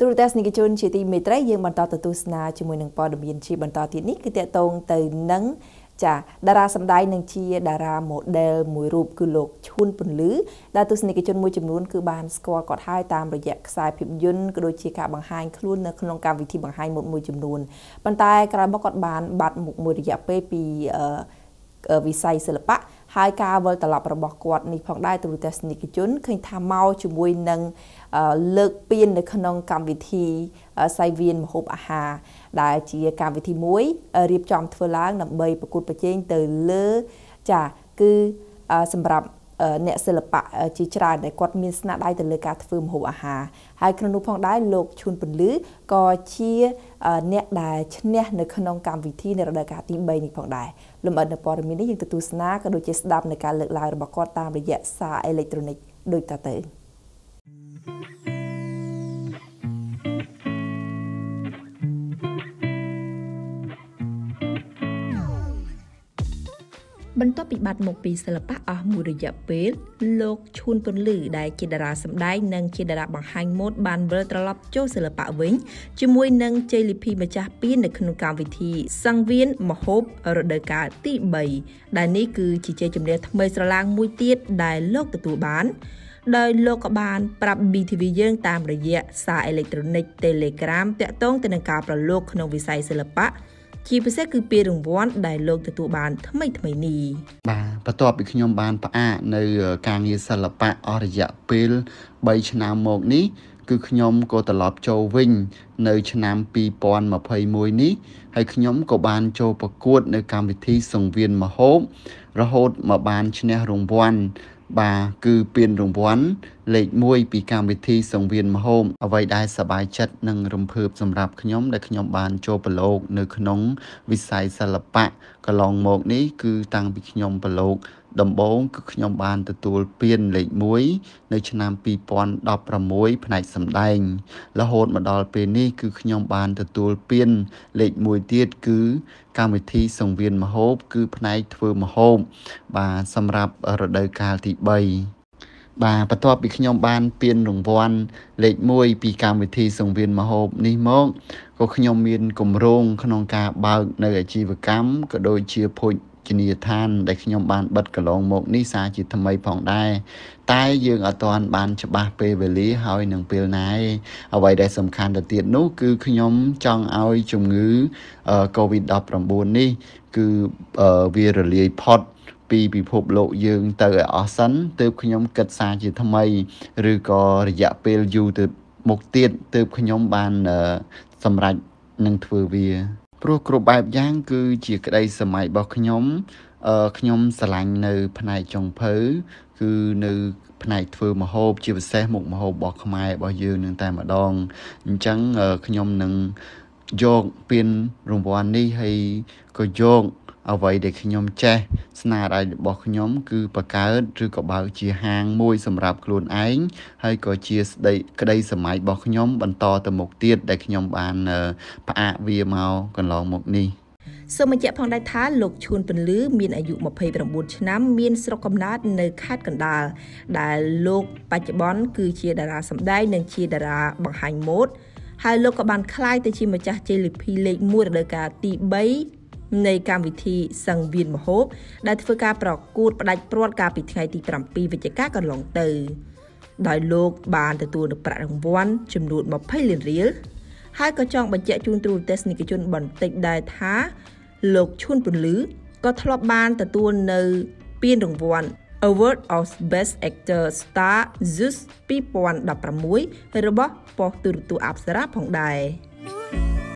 ទូរទស្សនិកជនជាទីមេត្រីយើងបន្តទៅទស្សនាជាមួយនឹងព័ត៌មានជាបន្តទៀតនេះគឺតកតងទៅនឹងចាតារាសម្ដែងនឹងជាតារា model មួយរូបគឺលោកឈួនពន្លឺដែលទស្សនិកជនមួយចំនួនគឺបានស្គាល់គាត់ហើយតាមរយៈខ្សែភាពយន្តក៏ដូចជាការបង្ហាញខ្លួននៅក្នុងកម្មវិធីបង្ហាញមុខមួយចំនួនប៉ុន្តែក្រោយមកគាត់បានបាត់មុខមួយរយៈពេលពីវិស័យសិល្បៈហើយការវិលត្រឡប់របស់គាត់នេះផងដែរទូរទស្សនិកជនឃើញថាមកជាមួយនឹងលើកពៀននៅក្នុង កម្មវិធីសៃវៀនមហូបអាហារដែល ជាកម្មវិធីមួយរៀបចំ ធ្វើឡើងដើម្បីប្រកួតប្រជែងទៅលើចាគឺសម្រាប់អ្នកសិល្បៈជាច្រើនដែលគាត់មានស្នាដៃទៅលើការធ្វើម្ហូបអាហារហើយក្នុងនោះផងដែរលោកឈុនពន្លឺក៏ជាអ្នកដែលឈ្នះនៅក្នុងកម្មវិធីនៅរដូវកាលទី3នេះផងដែរលំអិតនៅព័ត៌មាននេះយើងទទួលស្នាក៏ដូចជាស្ដាប់នៅការលើកឡើងរបស់គាត់តាមរយៈសារអេឡិចត្រូនិកដូចតទៅ។បន្ទាប់ពីបាត់មកពីសិល្បៈអស់មួយរយៈពេលលោកឈួនពន្លឺដែលជាតារាសម្ដែងនិងជាតារាបង្ហាញម៉ូដបានវិលត្រឡប់ចូលសិល្បៈវិញជាមួយនឹងជ័យលីភីម្ចាស់ពាននៅក្នុងកម្មវិធី សង្វៀនមហូបរដូវកាលទី3ដែលនេះគឺជាជ័យជំនះថ្មីស្រឡាងមួយទៀតដែលលោកទទួលបានដោយលោកក៏បានប្រាប់ BTV យើងតាមរយៈសារអេເລັກត្រូនិក Telegram តាក់ទងទៅនឹងការប្រឡូកក្នុងវិស័យសិល្បៈជាពិសេសគឺពានរង្វាន់ដែលលោកទទួលបាន ថ្មីថ្មីនេះបាទបន្ទាប់ពីខ្ញុំ បានផ្អាកនៅការងារសិល្បៈអស់រយៈពេល3ឆ្នាំមកនេះ គឺខ្ញុំក៏ត្រឡប់ចូលវិញនៅ ឆ្នាំ2021នេះហើយខ្ញុំក៏បានចូលប្រកួត នៅ កម្មវិធីសង្វៀនមហោបរហូតមកបានឈ្នះរង្វាន់បាទគឺពានរង្វាន់លេខ1ពីកម្មវិធីសង្វៀនមហោមអ្វីដែលសប្បាយចិត្តនិងរំភើបសម្រាប់ខ្ញុំដែលខ្ញុំបានចូលប្រឡូកនៅក្នុង វិស័យសិល្បៈកន្លងមកនេះគឺតាំងពីខ្ញុំប្រឡូកដំបូងគឺខ្ញុំបានទទួលពានលេខ1នៅឆ្នាំ2016ផ្នែកសម្ដែងរហូតមកដល់ពេលនេះគឺខ្ញុំបានទទួលពានលេខ1ទៀតគឺកម្មវិធីសង្វៀនមហូបគឺ ផ្នែកធ្វើមហូបបាទសម្រាប់រដូវកាលទី3បាទបន្ទាប់ពីខ្ញុំបាន ពានរង្វាន់លេខ1ពីកម្មវិធីសង្វៀនមហូបនេះមកក៏ខ្ញុំមានគម្រោងក្នុងការ បើក នៅ អាជីវកម្មក៏ដូចជាភោគជានីយដ្ឋានដែលខ្ញុំបានបិទកន្លងមកនេះសារជាថ្មី ផងដែរតែយើងអត់ទាន់បានច្បាស់ពេលវេលាហើយនឹងពេលណាឯងអ្វីដែលសំខាន់ទៅទៀតនោះគឺខ្ញុំចង់ឲ្យជំងឺ COVID-19 នេះ គឺវារលាយផុតពីពិភពលោកយើងទៅឲ្យអស់សិនទើបខ្ញុំគិតសារជាថ្មី ឬក៏រយៈពេលយូរទៅមុខទៀតទើបខ្ញុំបានសម្រេចនឹងធ្វើវាព្រោះគ្រប់បែបយ៉ាងគឺជាក្តី សម័យរបស់ខ្ញុំអឺខ្ញុំស្រឡាញ់នៅ ផ្នែកចុងភៅគឺនៅ ផ្នែកធ្វើម្ហូបជាពិសេសមុខម្ហូបរបស់ខ្មែររបស់យើងនឹងតែម្ដងអញ្ចឹងខ្ញុំនឹងយកពានរង្វាន់នេះហើយក៏យកអ្វីដែលខ្ញុំចេះ ស្នាដៃរបស់ខ្ញុំ គឺបង្កើតឬក៏បើកជាហាងមួយសម្រាប់ខ្លួនឯងហើយក៏ជាស្ដីក្តីសម័យរបស់ខ្ញុំ បន្តទៅមុខទៀតដែលខ្ញុំបានផ្អាកវាមកកន្លងមក នេះសូមបញ្ជាក់ផងដែរថាលោកឈួនពន្លឺមានអាយុ29ឆ្នាំ មានស្រុកកំណើតនៅខេត្តកណ្ដាលដែលលោក បច្ចុប្បន្នគឺជាតារាសម្ដែងនិង ជាតារាបង្ហាញម៉ូដហើយលោកក៏បានក្លាយទៅជាម្ចាស់ជ័យលាភីលេខ1រដូវកាលទី3នៃកម្មវិធីសង្វៀនមហូបដែលធ្វើការប្រកួតផ្ដាច់ព្រាត់កាលពីថ្ងៃទី7វិច្ឆិកាកន្លងទៅដោយលោកបានទទួលនូវប្រាក់រង្វាន់ចំនួន20លានរៀលហើយក៏ចង់បញ្ជាក់ជូនទ្រូទស្សនិកជនបន្តិចដែរថាលោកឈួនពន្លឺក៏ធ្លាប់បានទទួលនៅពានរង្វាន់ Award of Best Actor Star Zeus 2016របស់ប៉ុស្តិ៍ទូរទស្សន៍អប្សរាផងដែរ។